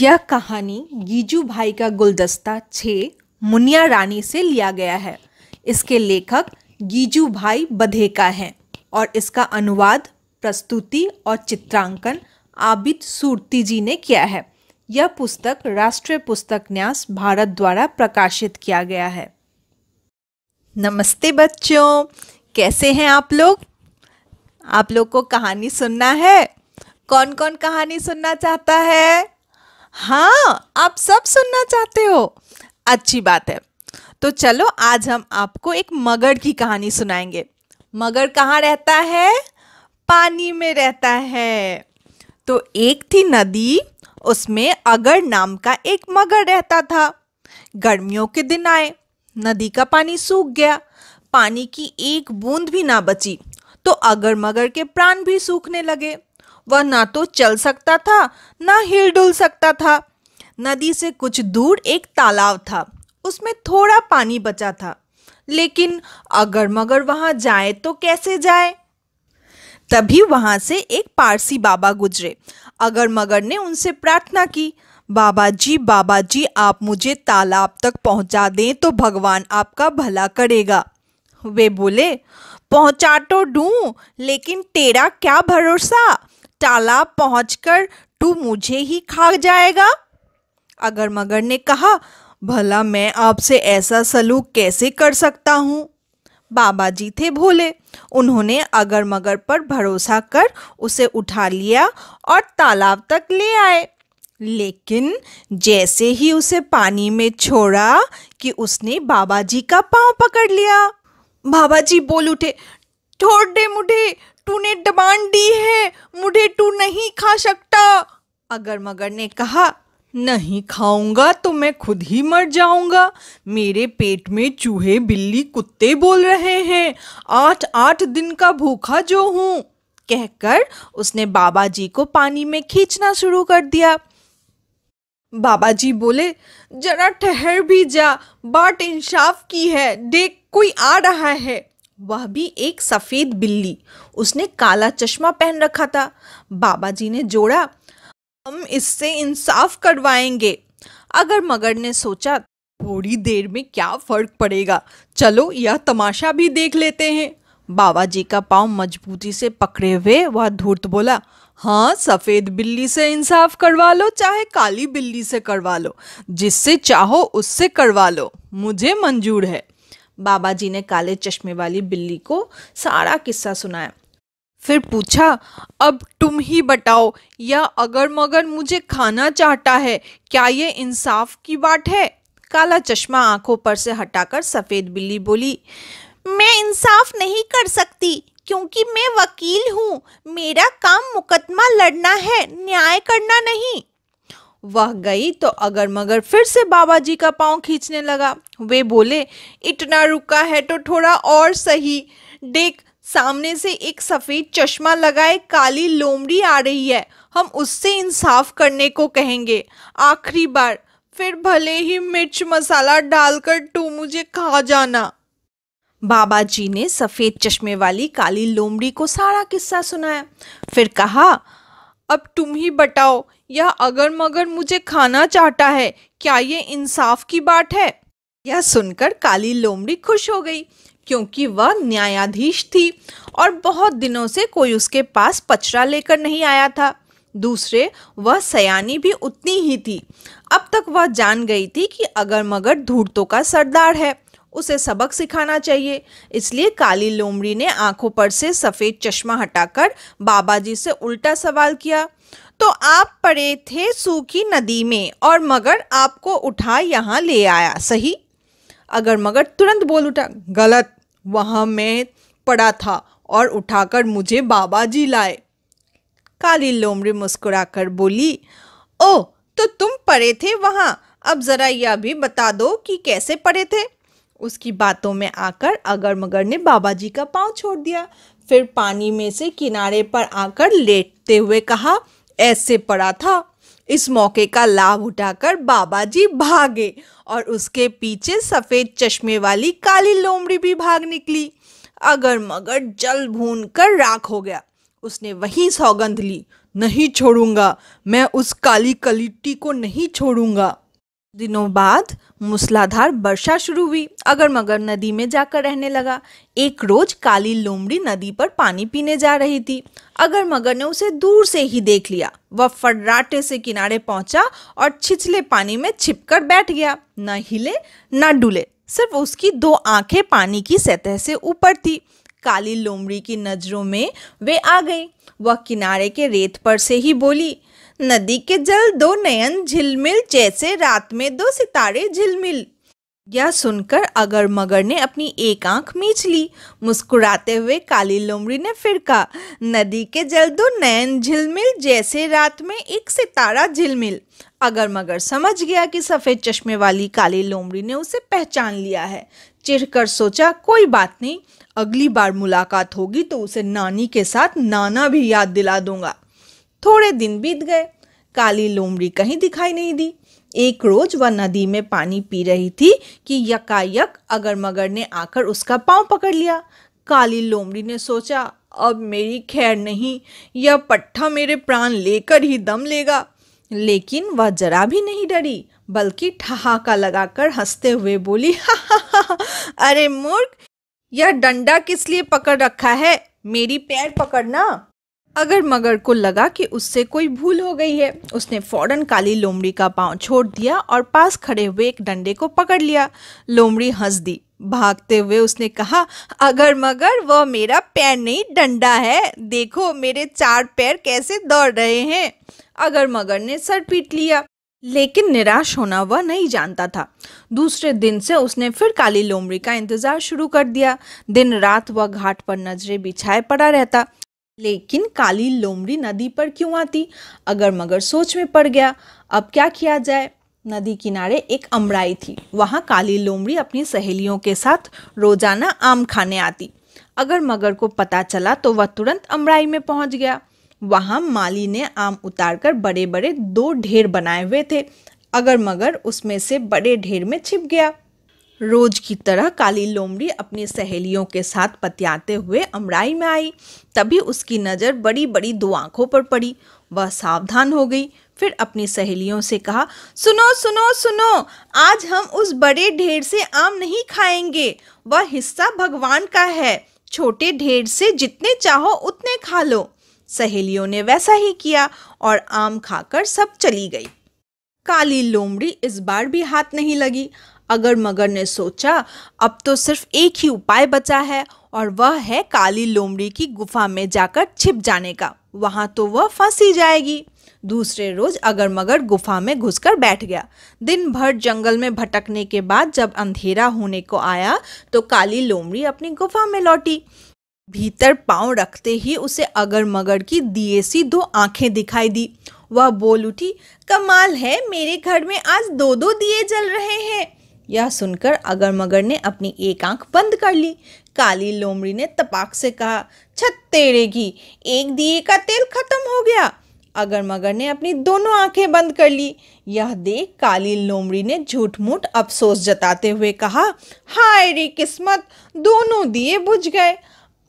यह कहानी गीजू भाई का गुलदस्ता छे मुनिया रानी से लिया गया है इसके लेखक गीजू भाई बधे का हैं और इसका अनुवाद प्रस्तुति और चित्रांकन आबिद सूरती जी ने किया है यह पुस्तक राष्ट्रीय पुस्तक न्यास भारत द्वारा प्रकाशित किया गया है नमस्ते बच्चों कैसे हैं आप लोग आप लोग को कहानी सुनना है कौन कौन कहानी सुनना चाहता है हाँ आप सब सुनना चाहते हो अच्छी बात है तो चलो आज हम आपको एक मगर की कहानी सुनाएंगे मगर कहाँ रहता है पानी में रहता है तो एक थी नदी उसमें अगर नाम का एक मगर रहता था गर्मियों के दिन आए नदी का पानी सूख गया पानी की एक बूंद भी ना बची तो अगर मगर के प्राण भी सूखने लगे वह ना तो चल सकता था ना हिल डुल सकता था नदी से कुछ दूर एक तालाब था उसमें थोड़ा पानी बचा था लेकिन अगर मगर वहाँ जाए तो कैसे जाए तभी वहाँ से एक पारसी बाबा गुजरे अगर मगर ने उनसे प्रार्थना की बाबा जी बाबा जी आप मुझे तालाब तक पहुँचा दें तो भगवान आपका भला करेगा वे बोले पहुँचा तो दूँ लेकिन तेरा क्या भरोसा तालाब पहुंचकर तू मुझे ही खा जाएगा अगर मगर ने कहा भला मैं आपसे ऐसा सलूक कैसे कर सकता हूँ बाबा जी थे भोले उन्होंने अगर मगर पर भरोसा कर उसे उठा लिया और तालाब तक ले आए लेकिन जैसे ही उसे पानी में छोड़ा कि उसने बाबा जी का पांव पकड़ लिया बाबा जी बोल उठे छोड़ दे मुझे तूने डिमांड दी है मुझे तू नहीं खा सकता अगर मगर ने कहा नहीं खाऊंगा तो मैं खुद ही मर जाऊंगा मेरे पेट में चूहे बिल्ली कुत्ते बोल रहे हैं आठ आठ दिन का भूखा जो हूँ कहकर उसने बाबा जी को पानी में खींचना शुरू कर दिया बाबा जी बोले जरा ठहर भी जा बाट इंसाफ की है देख कोई आ रहा है वह भी एक सफ़ेद बिल्ली उसने काला चश्मा पहन रखा था बाबा जी ने जोड़ा हम इससे इंसाफ करवाएंगे अगर मगर ने सोचा थोड़ी देर में क्या फर्क पड़ेगा चलो यह तमाशा भी देख लेते हैं बाबा जी का पाँव मजबूती से पकड़े हुए वह धूर्त बोला हाँ सफ़ेद बिल्ली से इंसाफ करवा लो चाहे काली बिल्ली से करवा लो जिससे चाहो उससे करवा लो मुझे मंजूर है बाबा जी ने काले चश्मे वाली बिल्ली को सारा किस्सा सुनाया फिर पूछा अब तुम ही बताओ या अगर मगर मुझे खाना चाहता है क्या ये इंसाफ की बात है काला चश्मा आंखों पर से हटाकर सफ़ेद बिल्ली बोली मैं इंसाफ नहीं कर सकती क्योंकि मैं वकील हूँ मेरा काम मुकदमा लड़ना है न्याय करना नहीं वह गई तो अगर मगर फिर से बाबा जी का पाँव खींचने लगा वे बोले इतना रुका है तो थोड़ा और सही देख सामने से एक सफ़ेद चश्मा लगाए काली लोमड़ी आ रही है हम उससे इंसाफ करने को कहेंगे आखिरी बार फिर भले ही मिर्च मसाला डालकर तू मुझे खा जाना बाबा जी ने सफ़ेद चश्मे वाली काली लोमड़ी को सारा किस्सा सुनाया फिर कहा अब तुम ही बताओ यह अगर मगर मुझे खाना चाहता है क्या ये इंसाफ की बात है यह सुनकर काली लोमड़ी खुश हो गई क्योंकि वह न्यायाधीश थी और बहुत दिनों से कोई उसके पास पचरा लेकर नहीं आया था दूसरे वह सयानी भी उतनी ही थी अब तक वह जान गई थी कि अगर मगर धूर्तों का सरदार है उसे सबक सिखाना चाहिए इसलिए काली लोमड़ी ने आंखों पर से सफ़ेद चश्मा हटाकर बाबा जी से उल्टा सवाल किया तो आप पड़े थे सूखी नदी में और मगर आपको उठा यहाँ ले आया सही अगर मगर तुरंत बोल उठा गलत वहाँ मैं पड़ा था और उठाकर मुझे बाबा जी लाए काली लोमड़ी मुस्कुराकर बोली ओ तो तुम पड़े थे वहाँ अब ज़रा यह भी बता दो कि कैसे पड़े थे उसकी बातों में आकर अगर मगर ने बाबा जी का पाँव छोड़ दिया फिर पानी में से किनारे पर आकर लेटते हुए कहा ऐसे पड़ा था इस मौके का लाभ उठाकर बाबा जी भागे और उसके पीछे सफ़ेद चश्मे वाली काली लोमड़ी भी भाग निकली अगर मगर जल भून कर राख हो गया उसने वहीं सौगंध ली नहीं छोड़ूंगा मैं उस काली कलिट्टी को नहीं छोड़ूंगा दिनों बाद मूसलाधार वर्षा शुरू हुई अगर मगर नदी में जाकर रहने लगा एक रोज काली लोमड़ी नदी पर पानी पीने जा रही थी अगर मगर ने उसे दूर से ही देख लिया वह फर्राटे से किनारे पहुंचा और छिछले पानी में छिपकर बैठ गया न हिले न डुले सिर्फ उसकी दो आंखें पानी की सतह से ऊपर थी काली लोमड़ी की नजरों में वे आ गई वह किनारे के रेत पर से ही बोली नदी के जल दो नयन झिलमिल जैसे रात में दो सितारे झिलमिल यह सुनकर अगर मगर ने अपनी एक आंख मीच ली मुस्कुराते हुए काली लोमड़ी ने फिर कहा नदी के जल दो नयन झिलमिल जैसे रात में एक सितारा झिलमिल अगर मगर समझ गया कि सफ़ेद चश्मे वाली काली लोमड़ी ने उसे पहचान लिया है चिढ़कर सोचा कोई बात नहीं अगली बार मुलाकात होगी तो उसे नानी के साथ नाना भी याद दिला दूंगा थोड़े दिन बीत गए काली लोमड़ी कहीं दिखाई नहीं दी एक रोज वह नदी में पानी पी रही थी कि यकायक अगर मगर ने आकर उसका पांव पकड़ लिया काली लोमड़ी ने सोचा अब मेरी खैर नहीं यह पट्ठा मेरे प्राण लेकर ही दम लेगा लेकिन वह जरा भी नहीं डरी बल्कि ठहाका लगाकर हंसते हुए बोली हा हा हा, अरे मूर्ख यह डंडा किस लिए पकड़ रखा है मेरी पैर पकड़ना अगर मगर को लगा कि उससे कोई भूल हो गई है उसने फौरन काली लोमड़ी का पांव छोड़ दिया और पास खड़े हुए एक डंडे को पकड़ लिया लोमड़ी हंस दी भागते हुए उसने कहा अगर मगर वह मेरा पैर नहीं डंडा है देखो मेरे चार पैर कैसे दौड़ रहे हैं अगर मगर ने सर पीट लिया लेकिन निराश होना वह नहीं जानता था दूसरे दिन से उसने फिर काली लोमड़ी का इंतजार शुरू कर दिया दिन रात वह घाट पर नजरें बिछाए पड़ा रहता लेकिन काली लोमड़ी नदी पर क्यों आती अगर मगर सोच में पड़ गया अब क्या किया जाए नदी किनारे एक अमराई थी वहाँ काली लोमड़ी अपनी सहेलियों के साथ रोजाना आम खाने आती अगर मगर को पता चला तो वह तुरंत अमराई में पहुँच गया वहाँ माली ने आम उतारकर बड़े बड़े दो ढेर बनाए हुए थे अगर मगर उसमें से बड़े ढेर में छिप गया रोज की तरह काली लोमड़ी अपनी सहेलियों के साथ पत्याते हुए अमराई में आई तभी उसकी नज़र बड़ी बड़ी दो आंखों पर पड़ी वह सावधान हो गई फिर अपनी सहेलियों से कहा सुनो सुनो सुनो आज हम उस बड़े ढेर से आम नहीं खाएंगे वह हिस्सा भगवान का है छोटे ढेर से जितने चाहो उतने खा लो सहेलियों ने वैसा ही किया और आम खाकर सब चली गई काली लोमड़ी इस बार भी हाथ नहीं लगी अगर मगर ने सोचा अब तो सिर्फ एक ही उपाय बचा है और वह है काली लोमड़ी की गुफा में जाकर छिप जाने का वहां तो वह फंस ही जाएगी दूसरे रोज अगर मगर गुफा में घुसकर बैठ गया दिन भर जंगल में भटकने के बाद जब अंधेरा होने को आया तो काली लोमड़ी अपनी गुफा में लौटी भीतर पांव रखते ही उसे अगर मगर की दिए सी दो आंखें दिखाई दी वह बोल उठी कमाल है मेरे घर में आज दो दो दिए जल रहे हैं यह सुनकर अगर मगर ने अपनी एक आंख बंद कर ली काली लोमड़ी ने तपाक से कहा छत तेरे की एक दिए का तेल खत्म हो गया अगर मगर ने अपनी दोनों आंखें बंद कर ली यह देख काली लोमड़ी ने झूठ मूठ अफसोस जताते हुए कहा हाय रे किस्मत दोनों दिए बुझ गए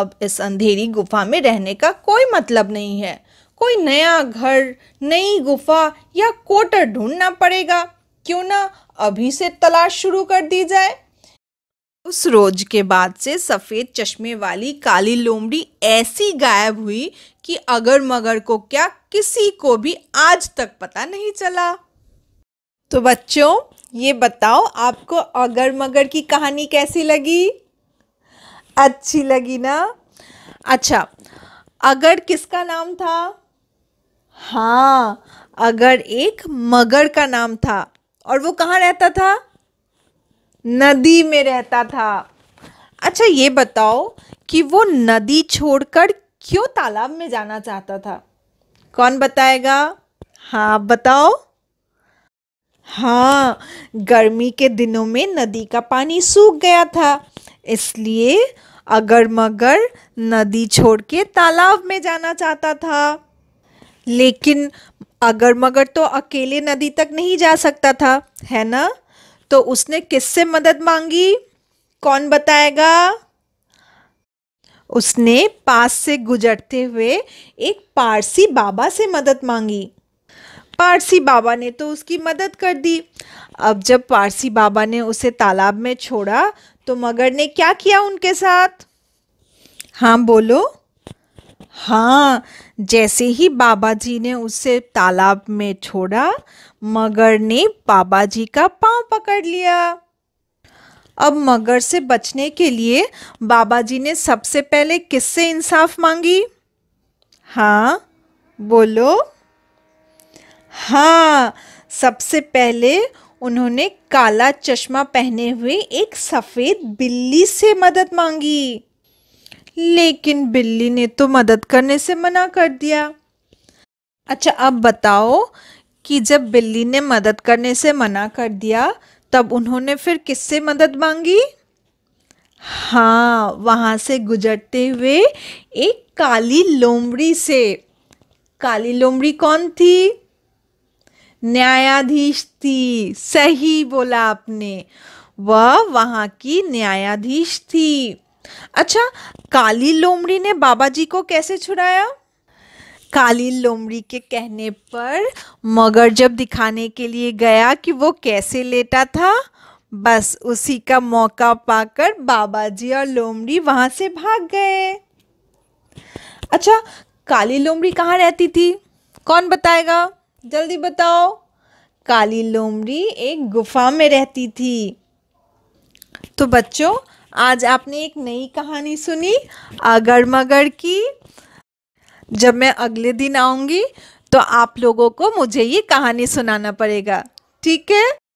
अब इस अंधेरी गुफा में रहने का कोई मतलब नहीं है कोई नया घर नई गुफा या कोटर ढूंढना पड़ेगा क्यों ना अभी से तलाश शुरू कर दी जाए उस रोज के बाद से सफ़ेद चश्मे वाली काली लोमड़ी ऐसी गायब हुई कि अगर मगर को क्या किसी को भी आज तक पता नहीं चला तो बच्चों ये बताओ आपको अगर मगर की कहानी कैसी लगी अच्छी लगी ना अच्छा अगर किसका नाम था हाँ अगर एक मगर का नाम था और वो कहाँ रहता था नदी में रहता था अच्छा ये बताओ कि वो नदी छोड़कर क्यों तालाब में जाना चाहता था कौन बताएगा हाँ आप बताओ हाँ गर्मी के दिनों में नदी का पानी सूख गया था इसलिए अगर मगर नदी छोड़ के तालाब में जाना चाहता था लेकिन अगर मगर तो अकेले नदी तक नहीं जा सकता था है ना तो उसने किससे मदद मांगी कौन बताएगा उसने पास से गुजरते हुए एक पारसी बाबा से मदद मांगी पारसी बाबा ने तो उसकी मदद कर दी अब जब पारसी बाबा ने उसे तालाब में छोड़ा तो मगर ने क्या किया उनके साथ हाँ बोलो हाँ जैसे ही बाबा जी ने उसे तालाब में छोड़ा मगर ने बाबा जी का पांव पकड़ लिया अब मगर से बचने के लिए बाबा जी ने सबसे पहले किससे इंसाफ मांगी हाँ बोलो हाँ सबसे पहले उन्होंने काला चश्मा पहने हुए एक सफ़ेद बिल्ली से मदद मांगी लेकिन बिल्ली ने तो मदद करने से मना कर दिया अच्छा अब बताओ कि जब बिल्ली ने मदद करने से मना कर दिया तब उन्होंने फिर किससे मदद मांगी हाँ वहाँ से गुजरते हुए एक काली लोमड़ी से काली लोमड़ी कौन थी न्यायाधीश थी सही बोला आपने वह वहाँ की न्यायाधीश थी अच्छा काली लोमड़ी ने बाबा जी को कैसे छुड़ाया काली लोमड़ी के कहने पर मगर जब दिखाने के लिए गया कि वो कैसे लेटा था बस उसी का मौका पाकर बाबा जी और लोमड़ी वहाँ से भाग गए अच्छा काली लोमड़ी कहाँ रहती थी कौन बताएगा जल्दी बताओ काली लोमड़ी एक गुफा में रहती थी तो बच्चों आज आपने एक नई कहानी सुनी अगर मगर की जब मैं अगले दिन आऊँगी तो आप लोगों को मुझे ये कहानी सुनाना पड़ेगा ठीक है